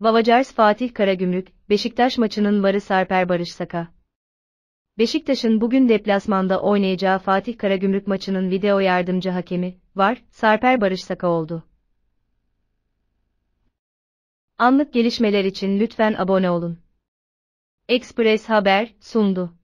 Vavacars Fatih Karagümrük, Beşiktaş maçının varı Sarper Barış Saka. Beşiktaş'ın bugün deplasmanda oynayacağı Fatih Karagümrük maçının video yardımcı hakemi, var, Sarper Barış Saka oldu. Anlık gelişmeler için lütfen abone olun. Express Haber, sundu.